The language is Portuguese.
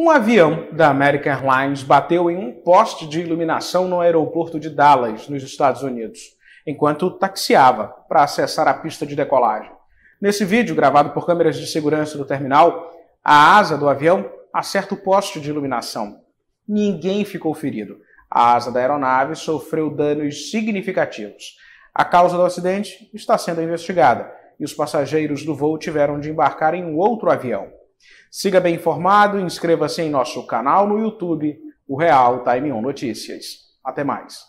Um avião da American Airlines bateu em um poste de iluminação no aeroporto de Dallas, nos Estados Unidos, enquanto taxiava para acessar a pista de decolagem. Nesse vídeo, gravado por câmeras de segurança do terminal, a asa do avião acerta o poste de iluminação. Ninguém ficou ferido. A asa da aeronave sofreu danos significativos. A causa do acidente está sendo investigada e os passageiros do voo tiveram de embarcar em um outro avião. Siga bem informado e inscreva-se em nosso canal no YouTube, o Real Time On Notícias. Até mais.